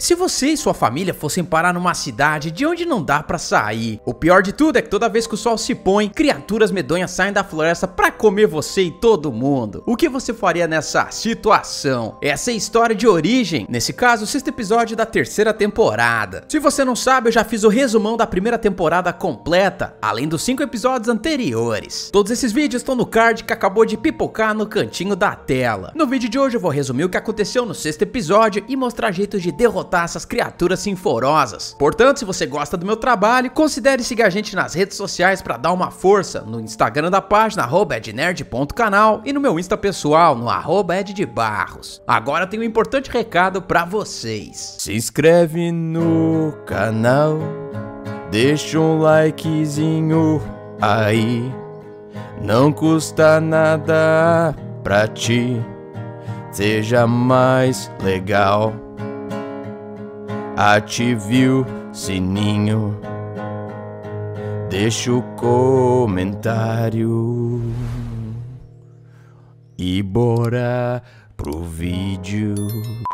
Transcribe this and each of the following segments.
Se você e sua família fossem parar numa cidade de onde não dá para sair, o pior de tudo é que toda vez que o sol se põe, criaturas medonhas saem da floresta para comer você e todo mundo. O que você faria nessa situação? Essa é a história de origem, nesse caso, o sexto episódio da terceira temporada. Se você não sabe, eu já fiz o resumão da primeira temporada completa, além dos cinco episódios anteriores. Todos esses vídeos estão no card que acabou de pipocar no cantinho da tela. No vídeo de hoje eu vou resumir o que aconteceu no sexto episódio e mostrar jeitos de derrotar essas criaturas sinforosas. Portanto, se você gosta do meu trabalho, considere seguir a gente nas redes sociais para dar uma força, no Instagram da página, ednerd.canal e no meu Insta pessoal, no eddebarros. Agora tem um importante recado para vocês. Se inscreve no canal, deixa um likezinho aí, não custa nada pra ti, seja mais legal ative o sininho, deixa o comentário e bora pro vídeo.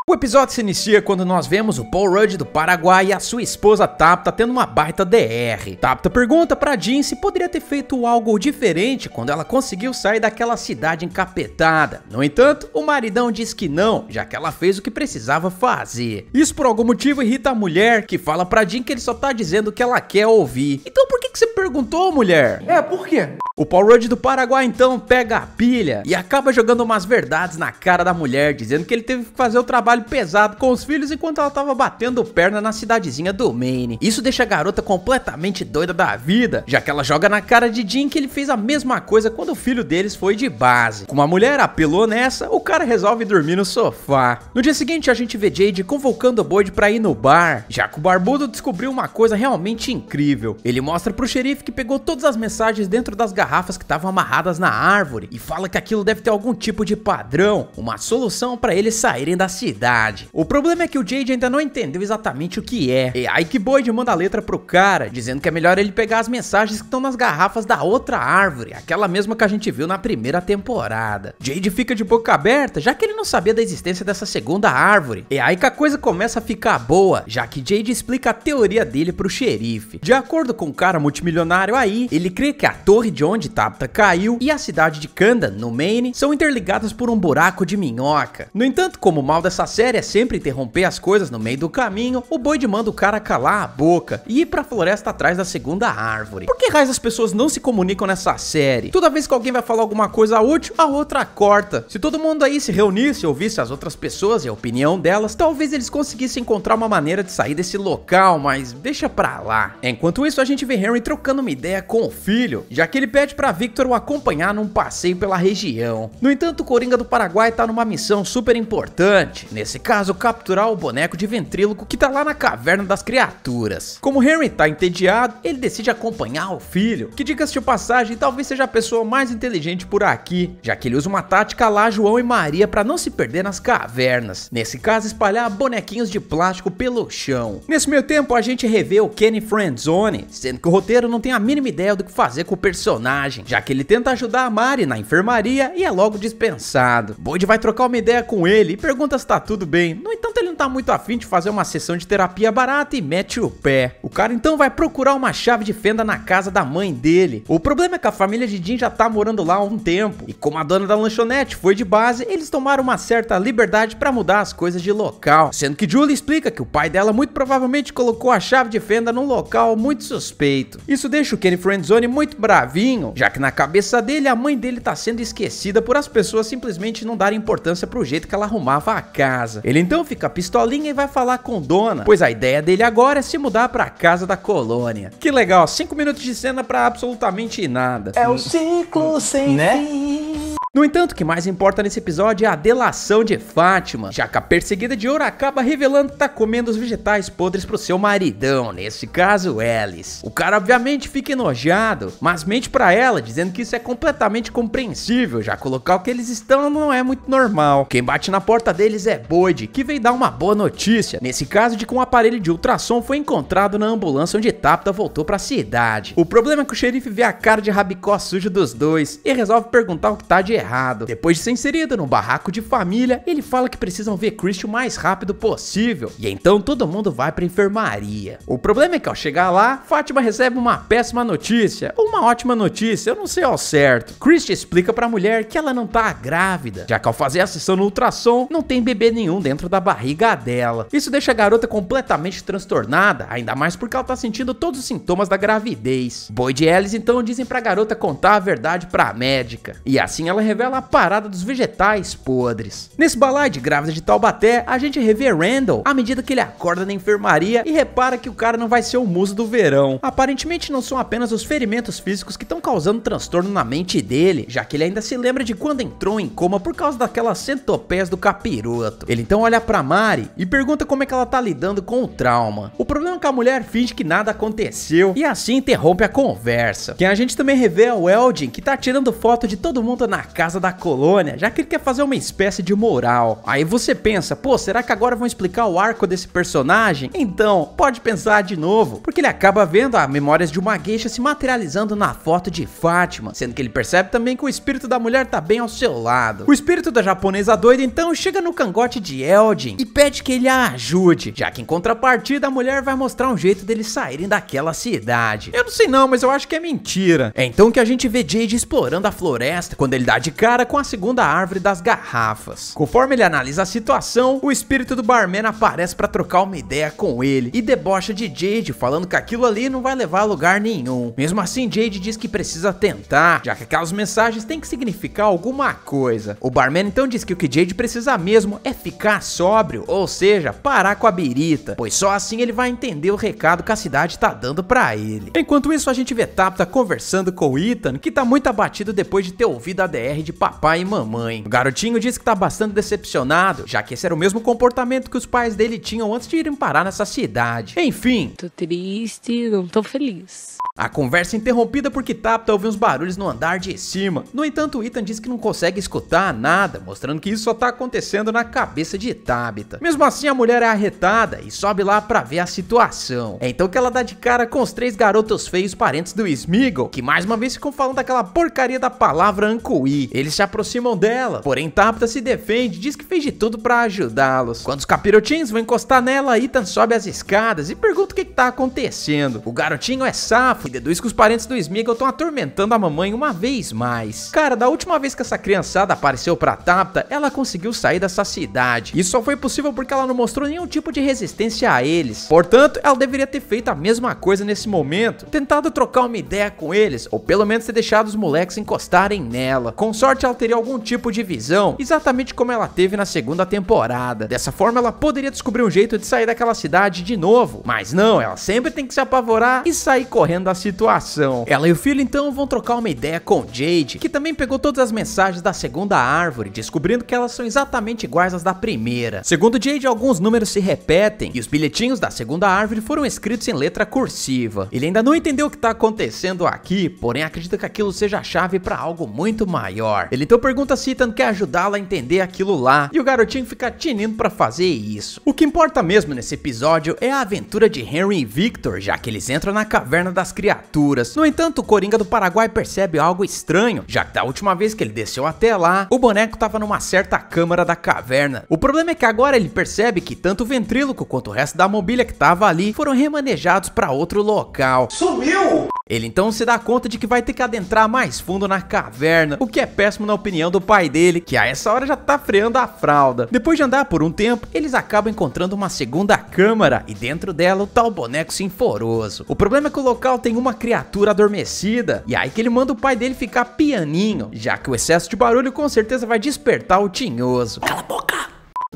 O episódio se inicia quando nós vemos o Paul Rudd do Paraguai e a sua esposa Tapta tendo uma baita DR. Tapta pergunta pra Jean se poderia ter feito algo diferente quando ela conseguiu sair daquela cidade encapetada. No entanto, o maridão diz que não, já que ela fez o que precisava fazer. Isso por algum motivo irrita a mulher, que fala pra Jean que ele só tá dizendo o que ela quer ouvir. Então por que, que você perguntou, mulher? É, por quê? O Paul Rudd do Paraguai então pega a pilha e acaba jogando umas verdades na cara da mulher, dizendo que ele teve que fazer o trabalho pesado com os filhos enquanto ela estava batendo perna na cidadezinha do Maine. Isso deixa a garota completamente doida da vida, já que ela joga na cara de Jim que ele fez a mesma coisa quando o filho deles foi de base. Com uma mulher apelou nessa, o cara resolve dormir no sofá. No dia seguinte, a gente vê Jade convocando o Boyd pra ir no bar, já que o barbudo descobriu uma coisa realmente incrível. Ele mostra pro xerife que pegou todas as mensagens dentro das garrafas que estavam amarradas na árvore e fala que aquilo deve ter algum tipo de padrão, uma solução para eles saírem da cidade. O problema é que o Jade ainda não entendeu exatamente o que é. E é, aí que Boyd manda a letra pro cara, dizendo que é melhor ele pegar as mensagens que estão nas garrafas da outra árvore, aquela mesma que a gente viu na primeira temporada. Jade fica de boca aberta, já que ele não sabia da existência dessa segunda árvore. E é aí que a coisa começa a ficar boa, já que Jade explica a teoria dele pro xerife. De acordo com o cara multimilionário aí, ele crê que a torre de onde Tabitha caiu e a cidade de Kanda, no Maine, são interligadas por um buraco de minhoca minhoca. No entanto, como o mal dessa série é sempre interromper as coisas no meio do caminho, o Boyd manda o cara calar a boca e ir pra floresta atrás da segunda árvore. Por que raios as pessoas não se comunicam nessa série? Toda vez que alguém vai falar alguma coisa útil, a outra corta. Se todo mundo aí se reunisse e ouvisse as outras pessoas e a opinião delas, talvez eles conseguissem encontrar uma maneira de sair desse local, mas deixa pra lá. Enquanto isso, a gente vê Henry trocando uma ideia com o filho, já que ele pede pra Victor o acompanhar num passeio pela região. No entanto, o Coringa do Paraguai tá numa missão super importante, nesse caso capturar o boneco de ventríloco que tá lá na caverna das criaturas. Como Henry tá entediado, ele decide acompanhar o filho, que diga-se de passagem talvez seja a pessoa mais inteligente por aqui, já que ele usa uma tática lá João e Maria para não se perder nas cavernas, nesse caso espalhar bonequinhos de plástico pelo chão. Nesse meio tempo a gente revê o Kenny Friendzone, sendo que o roteiro não tem a mínima ideia do que fazer com o personagem, já que ele tenta ajudar a Mari na enfermaria e é logo dispensado. Boyd vai trocar uma ideia com ele e pergunta se tá tudo bem. No entanto, ele não tá muito afim de fazer uma sessão de terapia barata e mete o pé. O cara então vai procurar uma chave de fenda na casa da mãe dele. O problema é que a família de Jin já tá morando lá há um tempo, e como a dona da lanchonete foi de base, eles tomaram uma certa liberdade para mudar as coisas de local. Sendo que Julie explica que o pai dela muito provavelmente colocou a chave de fenda num local muito suspeito. Isso deixa o Kenny Friendzone muito bravinho, já que na cabeça dele a mãe dele tá sendo esquecida por as pessoas simplesmente não darem importância importância pro jeito que ela arrumava a casa. Ele então fica pistolinha e vai falar com Dona, pois a ideia dele agora é se mudar pra casa da colônia. Que legal, 5 minutos de cena pra absolutamente nada. É o ciclo sem né? fim. No entanto, o que mais importa nesse episódio é a delação de Fátima, já que a perseguida de ouro acaba revelando que tá comendo os vegetais podres pro seu maridão, nesse caso, Alice. O cara obviamente fica enojado, mas mente para ela, dizendo que isso é completamente compreensível, já que o local que eles estão não é muito normal normal. Quem bate na porta deles é Boyd, que veio dar uma boa notícia. Nesse caso de que um aparelho de ultrassom foi encontrado na ambulância onde Tapta voltou para a cidade. O problema é que o xerife vê a cara de rabicó sujo dos dois e resolve perguntar o que tá de errado. Depois de ser inserido num barraco de família, ele fala que precisam ver Christian o mais rápido possível. E então todo mundo vai pra enfermaria. O problema é que ao chegar lá, Fátima recebe uma péssima notícia, ou uma ótima notícia, eu não sei ao certo. Christian explica pra mulher que ela não tá grávida, já que ao fazer fazer a sessão no ultrassom, não tem bebê nenhum dentro da barriga dela. Isso deixa a garota completamente transtornada, ainda mais porque ela tá sentindo todos os sintomas da gravidez. Boyd e Alice então dizem pra garota contar a verdade pra médica, e assim ela revela a parada dos vegetais podres. Nesse balai de grávida de Taubaté, a gente revê Randall à medida que ele acorda na enfermaria e repara que o cara não vai ser o muso do verão. Aparentemente não são apenas os ferimentos físicos que estão causando transtorno na mente dele, já que ele ainda se lembra de quando entrou em coma por causa daquela pelas centopeias do capiroto. Ele então olha pra Mari e pergunta como é que ela tá lidando com o trauma. O problema é que a mulher finge que nada aconteceu e assim interrompe a conversa. Quem a gente também revê é o Eldin, que tá tirando foto de todo mundo na casa da colônia, já que ele quer fazer uma espécie de moral. Aí você pensa, pô, será que agora vão explicar o arco desse personagem? Então, pode pensar de novo, porque ele acaba vendo as memórias de uma gueixa se materializando na foto de Fátima, sendo que ele percebe também que o espírito da mulher tá bem ao seu lado. O espírito da japonesa doida então chega no cangote de Eldin e pede que ele a ajude, já que em contrapartida a mulher vai mostrar um jeito deles saírem daquela cidade. Eu não sei não, mas eu acho que é mentira. É então que a gente vê Jade explorando a floresta quando ele dá de cara com a segunda árvore das garrafas. Conforme ele analisa a situação, o espírito do barman aparece para trocar uma ideia com ele e debocha de Jade falando que aquilo ali não vai levar a lugar nenhum. Mesmo assim, Jade diz que precisa tentar, já que aquelas mensagens têm que significar alguma coisa. O barman então então diz que o que Jade precisa mesmo é ficar sóbrio, ou seja, parar com a birita, pois só assim ele vai entender o recado que a cidade tá dando pra ele. Enquanto isso, a gente vê Tapta conversando com o Ethan, que tá muito abatido depois de ter ouvido a DR de papai e mamãe. O garotinho diz que tá bastante decepcionado, já que esse era o mesmo comportamento que os pais dele tinham antes de irem parar nessa cidade. Enfim. Tô triste, não tô feliz. A conversa é interrompida porque Tapta ouve uns barulhos no andar de cima. No entanto, Ethan diz que não consegue escutar nada, mostrando mostrando que isso só tá acontecendo na cabeça de Tabita. Mesmo assim, a mulher é arretada e sobe lá pra ver a situação. É então que ela dá de cara com os três garotos feios parentes do Smeagol, que mais uma vez ficam falando daquela porcaria da palavra Ancuí. Eles se aproximam dela, porém Tabita se defende e diz que fez de tudo para ajudá-los. Quando os capirotins vão encostar nela, Ethan sobe as escadas e pergunta o que, que tá acontecendo. O garotinho é safo e deduz que os parentes do Smeagol estão atormentando a mamãe uma vez mais. Cara, da última vez que essa criançada apareceu pra Tabitha, ela conseguiu sair dessa cidade. Isso só foi possível porque ela não mostrou nenhum tipo de resistência a eles. Portanto, ela deveria ter feito a mesma coisa nesse momento, tentado trocar uma ideia com eles, ou pelo menos ter deixado os moleques encostarem nela. Com sorte, ela teria algum tipo de visão, exatamente como ela teve na segunda temporada. Dessa forma, ela poderia descobrir um jeito de sair daquela cidade de novo. Mas não, ela sempre tem que se apavorar e sair correndo da situação. Ela e o filho então vão trocar uma ideia com Jade, que também pegou todas as mensagens da segunda árvore, de descobrindo que elas são exatamente iguais às da primeira. Segundo Jade, alguns números se repetem e os bilhetinhos da segunda árvore foram escritos em letra cursiva. Ele ainda não entendeu o que está acontecendo aqui, porém acredita que aquilo seja a chave para algo muito maior. Ele então pergunta se Citan quer ajudá-la a entender aquilo lá, e o garotinho fica tinindo para fazer isso. O que importa mesmo nesse episódio é a aventura de Henry e Victor, já que eles entram na caverna das criaturas. No entanto, o Coringa do Paraguai percebe algo estranho, já que da última vez que ele desceu até lá, o boneco estava estava numa certa câmara da caverna. O problema é que agora ele percebe que tanto o ventríloco quanto o resto da mobília que estava ali foram remanejados para outro local. Sumiu! Ele então se dá conta de que vai ter que adentrar mais fundo na caverna, o que é péssimo na opinião do pai dele, que a essa hora já tá freando a fralda. Depois de andar por um tempo, eles acabam encontrando uma segunda câmara e dentro dela o tal boneco sinforoso. O problema é que o local tem uma criatura adormecida e é aí que ele manda o pai dele ficar pianinho, já que o excesso de barulho com certeza vai despertar o tinhoso. Cala a boca!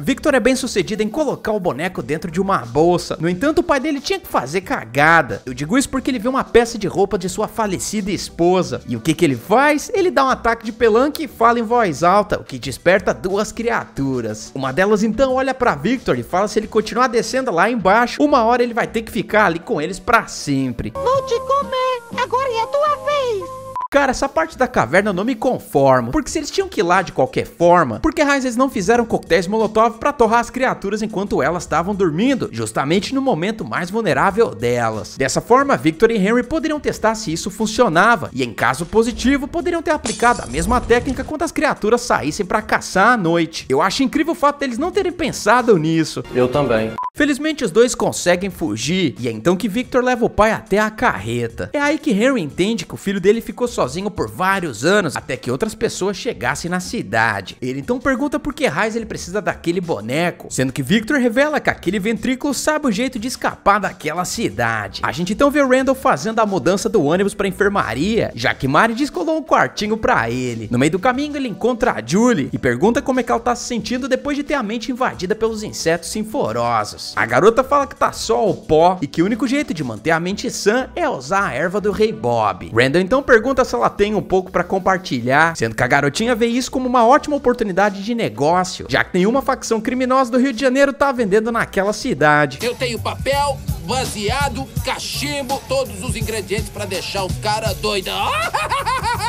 Victor é bem sucedido em colocar o boneco dentro de uma bolsa. No entanto, o pai dele tinha que fazer cagada. Eu digo isso porque ele vê uma peça de roupa de sua falecida esposa. E o que, que ele faz? Ele dá um ataque de pelanque e fala em voz alta, o que desperta duas criaturas. Uma delas então olha para Victor e fala se ele continuar descendo lá embaixo, uma hora ele vai ter que ficar ali com eles para sempre. Vou te comer, agora é a tua vez. Cara, essa parte da caverna eu não me conformo, porque se eles tinham que ir lá de qualquer forma, por que raios eles não fizeram coquetéis molotov para torrar as criaturas enquanto elas estavam dormindo, justamente no momento mais vulnerável delas? Dessa forma, Victor e Henry poderiam testar se isso funcionava, e em caso positivo, poderiam ter aplicado a mesma técnica quando as criaturas saíssem para caçar à noite. Eu acho incrível o fato deles não terem pensado nisso. Eu também. Felizmente os dois conseguem fugir e é então que Victor leva o pai até a carreta. É aí que Henry entende que o filho dele ficou sozinho por vários anos até que outras pessoas chegassem na cidade. Ele então pergunta por que raiz ele precisa daquele boneco, sendo que Victor revela que aquele ventrículo sabe o jeito de escapar daquela cidade. A gente então vê Randall fazendo a mudança do ônibus para enfermaria, já que Mari descolou um quartinho para ele. No meio do caminho ele encontra a Julie e pergunta como é que ela tá se sentindo depois de ter a mente invadida pelos insetos sinforosos. A garota fala que tá só o pó e que o único jeito de manter a mente sã é usar a erva do rei Bob. Randall então pergunta se ela tem um pouco para compartilhar, sendo que a garotinha vê isso como uma ótima oportunidade de negócio, já que nenhuma facção criminosa do Rio de Janeiro tá vendendo naquela cidade. Eu tenho papel, baseado, cachimbo, todos os ingredientes para deixar os caras doidos.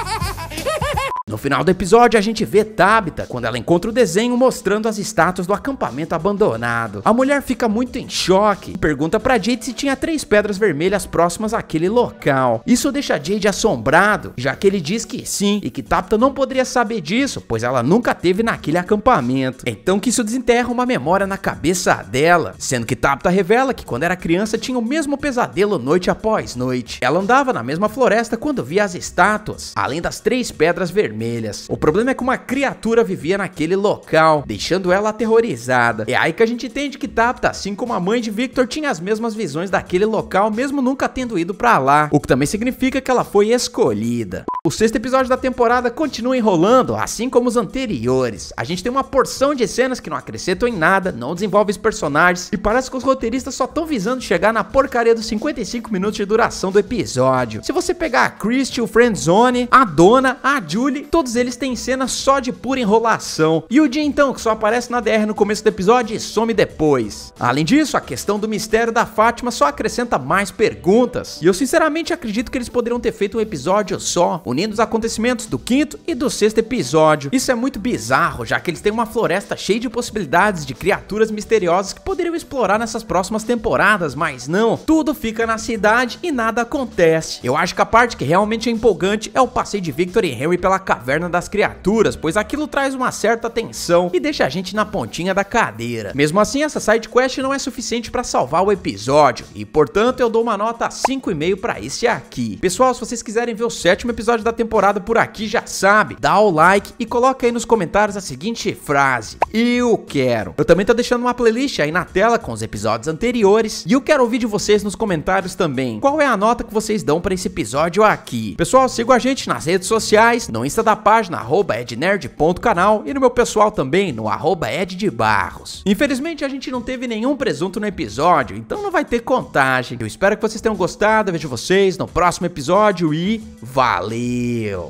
No final do episódio, a gente vê Tabitha quando ela encontra o desenho mostrando as estátuas do acampamento abandonado. A mulher fica muito em choque e pergunta pra Jade se tinha três pedras vermelhas próximas àquele local. Isso deixa Jade assombrado, já que ele diz que sim e que Tabitha não poderia saber disso, pois ela nunca teve naquele acampamento. Então que isso desenterra uma memória na cabeça dela, sendo que Tabita revela que quando era criança tinha o mesmo pesadelo noite após noite. Ela andava na mesma floresta quando via as estátuas, além das três pedras vermelhas vermelhas. O problema é que uma criatura vivia naquele local, deixando ela aterrorizada. É aí que a gente entende que Tapta, assim como a mãe de Victor, tinha as mesmas visões daquele local, mesmo nunca tendo ido para lá, o que também significa que ela foi escolhida. O sexto episódio da temporada continua enrolando, assim como os anteriores. A gente tem uma porção de cenas que não acrescentam em nada, não desenvolvem os personagens e parece que os roteiristas só estão visando chegar na porcaria dos 55 minutos de duração do episódio. Se você pegar a Christie, o Friendzone, a Dona, a Julie todos eles têm cenas só de pura enrolação. E o dia então, que só aparece na DR no começo do episódio e some depois. Além disso, a questão do mistério da Fátima só acrescenta mais perguntas. E eu sinceramente acredito que eles poderiam ter feito um episódio só, unindo os acontecimentos do quinto e do sexto episódio. Isso é muito bizarro, já que eles têm uma floresta cheia de possibilidades de criaturas misteriosas que poderiam explorar nessas próximas temporadas, mas não. Tudo fica na cidade e nada acontece. Eu acho que a parte que realmente é empolgante é o passeio de Victor e Henry pela Caverna das Criaturas, pois aquilo traz uma certa tensão e deixa a gente na pontinha da cadeira. Mesmo assim, essa side quest não é suficiente para salvar o episódio, e portanto eu dou uma nota 5,5 para esse aqui. Pessoal, se vocês quiserem ver o sétimo episódio da temporada por aqui, já sabe, dá o like e coloca aí nos comentários a seguinte frase: Eu quero. Eu também tô deixando uma playlist aí na tela com os episódios anteriores, e eu quero ouvir de vocês nos comentários também qual é a nota que vocês dão para esse episódio aqui. Pessoal, sigam a gente nas redes sociais, no Instagram lista da página arroba ednerd.canal e no meu pessoal também no arroba eddebarros. Infelizmente a gente não teve nenhum presunto no episódio, então não vai ter contagem. Eu espero que vocês tenham gostado, vejo vocês no próximo episódio e valeu!